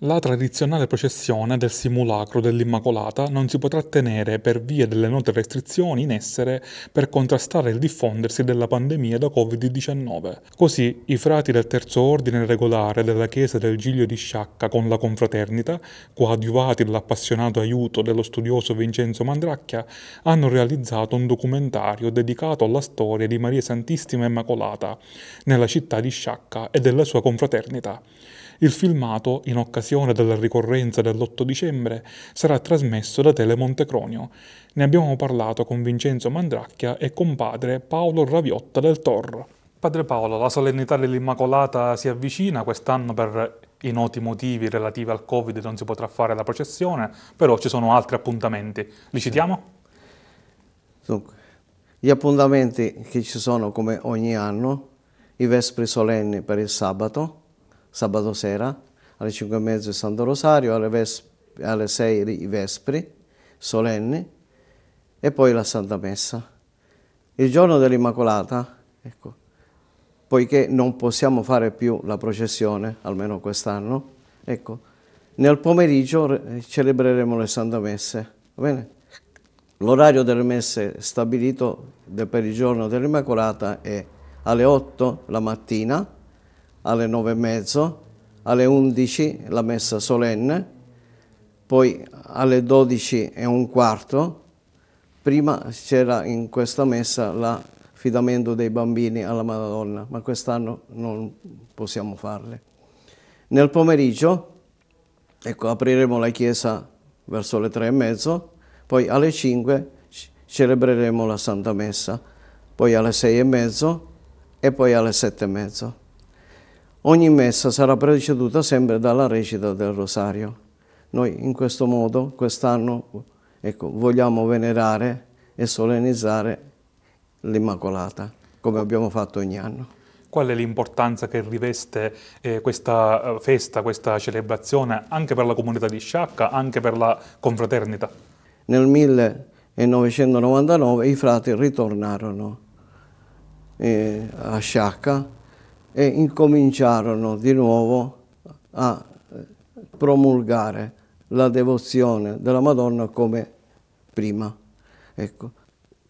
La tradizionale processione del simulacro dell'Immacolata non si potrà tenere per via delle note restrizioni in essere per contrastare il diffondersi della pandemia da Covid-19. Così i frati del terzo ordine regolare della chiesa del Giglio di Sciacca con la confraternita, coadiuvati dall'appassionato aiuto dello studioso Vincenzo Mandracchia, hanno realizzato un documentario dedicato alla storia di Maria Santissima Immacolata nella città di Sciacca e della sua confraternita. Il filmato, in occasione occasione della ricorrenza dell'8 dicembre, sarà trasmesso da Tele Montecronio. Ne abbiamo parlato con Vincenzo Mandracchia e con padre Paolo Raviotta del Torro. Padre Paolo, la solennità dell'Immacolata si avvicina, quest'anno per i noti motivi relativi al Covid non si potrà fare la processione, però ci sono altri appuntamenti. Li citiamo? Dunque, gli appuntamenti che ci sono come ogni anno, i vespri solenni per il sabato, sabato sera, alle 5 e mezzo il Santo Rosario, alle, vesp- alle 6 i Vespri solenni e poi la Santa Messa. Il giorno dell'Immacolata, ecco, poiché non possiamo fare più la processione, almeno quest'anno, ecco, nel pomeriggio celebreremo le Santa Messe. L'orario delle messe stabilito per il giorno dell'Immacolata è alle 8 la mattina, alle 9 e mezzo alle 11 la messa solenne, poi alle 12 e un quarto, prima c'era in questa messa l'affidamento dei bambini alla Madonna, ma quest'anno non possiamo farle. Nel pomeriggio, ecco, apriremo la chiesa verso le tre e mezzo, poi alle 5 celebreremo la Santa Messa, poi alle sei e mezzo e poi alle sette e mezzo. Ogni messa sarà preceduta sempre dalla recita del rosario. Noi in questo modo quest'anno ecco, vogliamo venerare e solennizzare l'Immacolata, come abbiamo fatto ogni anno. Qual è l'importanza che riveste eh, questa eh, festa, questa celebrazione, anche per la comunità di Sciacca, anche per la confraternita? Nel 1999 i frati ritornarono eh, a Sciacca e incominciarono di nuovo a eh, promulgare la devozione della Madonna come prima. Ecco.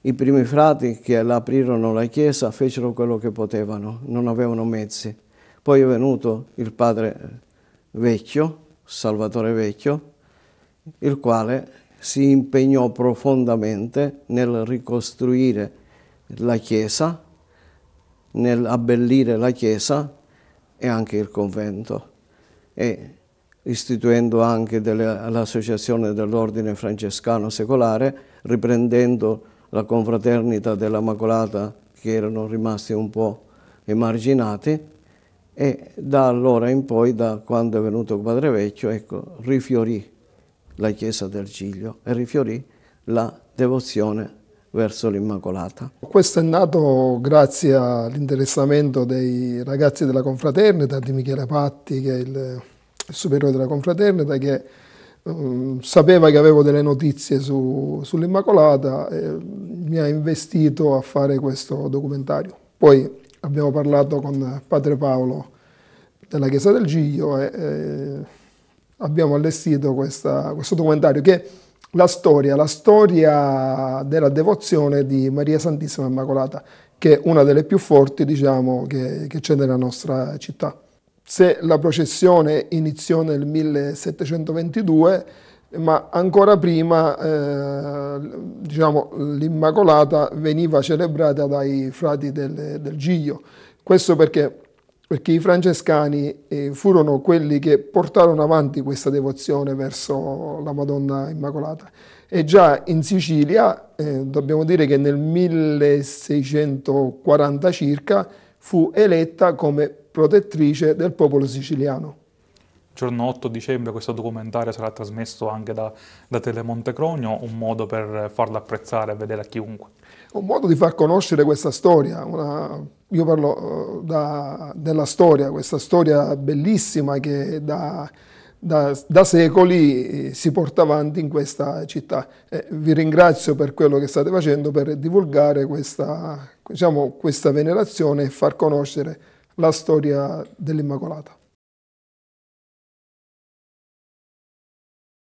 I primi frati che aprirono la chiesa fecero quello che potevano, non avevano mezzi. Poi è venuto il padre eh, vecchio, Salvatore Vecchio, il quale si impegnò profondamente nel ricostruire la chiesa nell'abbellire la Chiesa e anche il convento e istituendo anche delle, l'associazione dell'ordine francescano secolare, riprendendo la confraternita della Macolata che erano rimasti un po' emarginati e da allora in poi, da quando è venuto Padre Vecchio, ecco, rifiorì la chiesa del Giglio e rifiorì la devozione verso l'Immacolata. Questo è nato grazie all'interessamento dei ragazzi della Confraternita, di Michele Patti, che è il, il superiore della Confraternita, che um, sapeva che avevo delle notizie su, sull'Immacolata e mi ha investito a fare questo documentario. Poi abbiamo parlato con Padre Paolo della Chiesa del Giglio e eh, abbiamo allestito questa, questo documentario che la storia, la storia della devozione di Maria Santissima Immacolata, che è una delle più forti diciamo, che, che c'è nella nostra città. Se la processione iniziò nel 1722, ma ancora prima eh, diciamo, l'Immacolata veniva celebrata dai frati del, del Giglio. Questo perché perché i francescani eh, furono quelli che portarono avanti questa devozione verso la Madonna Immacolata. E già in Sicilia, eh, dobbiamo dire che nel 1640 circa, fu eletta come protettrice del popolo siciliano giorno 8 dicembre questo documentario sarà trasmesso anche da, da Telemonte Cronio, un modo per farlo apprezzare e vedere a chiunque. Un modo di far conoscere questa storia, una, io parlo eh, da, della storia, questa storia bellissima che da, da, da, secoli eh, si porta avanti in questa città. Eh, vi ringrazio per quello che state facendo per divulgare questa, diciamo, questa venerazione e far conoscere la storia dell'Immacolata.